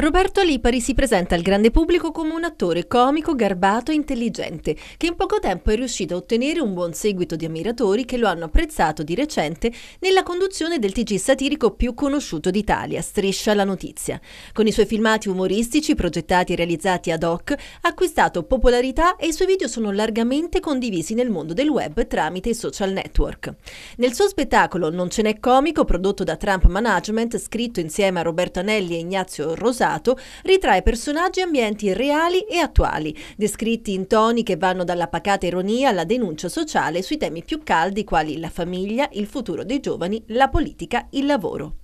Roberto Lipari si presenta al grande pubblico come un attore comico, garbato e intelligente, che in poco tempo è riuscito a ottenere un buon seguito di ammiratori che lo hanno apprezzato di recente nella conduzione del TG satirico più conosciuto d'Italia, Striscia la notizia. Con i suoi filmati umoristici, progettati e realizzati ad hoc, ha acquistato popolarità e i suoi video sono largamente condivisi nel mondo del web tramite i social network. Nel suo spettacolo Non ce n'è comico, prodotto da Trump Management, scritto insieme a Roberto Anelli e Ignazio Rosario, passato, ritrae personaggi e ambienti reali e attuali, descritti in toni che vanno dalla pacata ironia alla denuncia sociale sui temi più caldi quali la famiglia, il futuro dei giovani, la politica, il lavoro.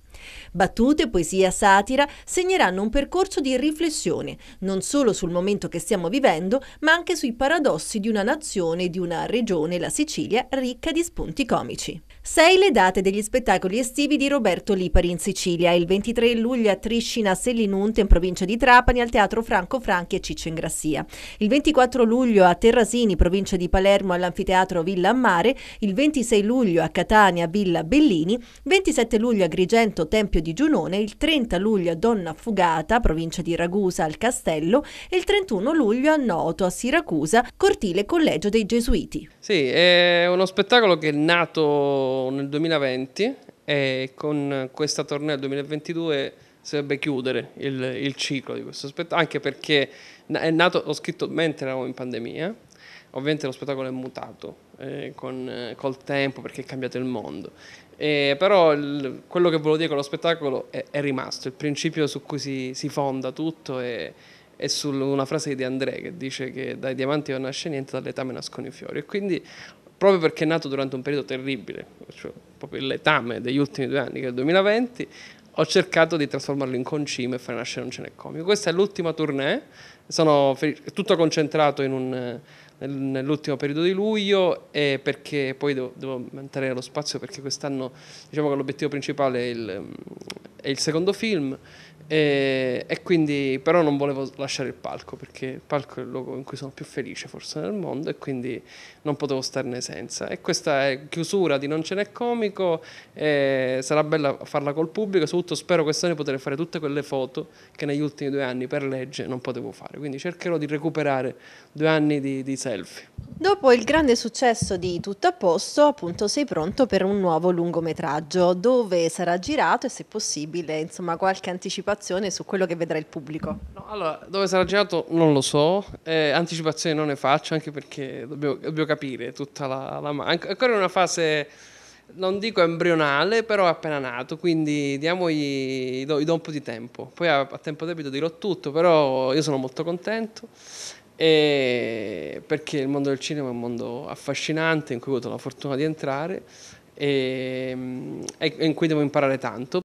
Battute, poesia, satira segneranno un percorso di riflessione, non solo sul momento che stiamo vivendo, ma anche sui paradossi di una nazione di una regione, la Sicilia, ricca di spunti comici. Sei le date degli spettacoli estivi di Roberto Lipari in Sicilia, il 23 luglio a Triscina, Sellinunte in provincia di Trapani, al Teatro Franco Franchi e Ciccio in Grassia. Il 24 luglio a Terrasini, provincia di Palermo, all'Anfiteatro Villa Mare, il 26 luglio a Catania, Villa Bellini, 27 luglio a Grigento, Tempio Tempio di Giunone, il 30 luglio a Donna Fugata, provincia di Ragusa, al Castello, e il 31 luglio a Noto, a Siracusa, cortile collegio dei Gesuiti. Sì, è uno spettacolo che è nato nel 2020 e con questa tornea 2022 sarebbe chiudere il, il ciclo di questo spettacolo, anche perché è nato, ho scritto mentre eravamo in pandemia, Ovviamente lo spettacolo è mutato eh, con, eh, col tempo perché è cambiato il mondo. Eh, però il, quello che volevo dire con lo spettacolo è, è rimasto, il principio su cui si, si fonda tutto è, è su una frase di André che dice che dai diamanti non nasce niente, dall'etame nascono i fiori. E quindi proprio perché è nato durante un periodo terribile, cioè proprio il letame degli ultimi due anni, che è il 2020, ho cercato di trasformarlo in concime e fare nascere un cine comico. Questa è l'ultima tournée, sono felice, tutto concentrato in un nell'ultimo periodo di luglio e perché poi devo, devo mantenere lo spazio perché quest'anno diciamo che l'obiettivo principale è il, è il secondo film e, e, quindi, però, non volevo lasciare il palco perché il palco è il luogo in cui sono più felice, forse nel mondo, e quindi non potevo starne senza. E questa è chiusura di Non ce n'è comico. sarà bella farla col pubblico. soprattutto, spero quest'anno di poter fare tutte quelle foto che negli ultimi due anni per legge non potevo fare. Quindi, cercherò di recuperare due anni di, di selfie. Dopo il grande successo di Tutto a posto, appunto, sei pronto per un nuovo lungometraggio dove sarà girato e, se possibile, insomma, qualche anticipazione anticipazione su quello che vedrà il pubblico? No, allora, dove sarà girato non lo so, eh, anticipazione non ne faccio anche perché dobbiamo, dobbiamo capire tutta la, la manca. Ancora in una fase, non dico embrionale, però appena nato, quindi diamogli, do, do un po' di tempo. Poi a, a tempo debito dirò tutto, però io sono molto contento. E perché il mondo del cinema è un mondo affascinante in cui ho avuto la fortuna di entrare e mm, in cui devo imparare tanto.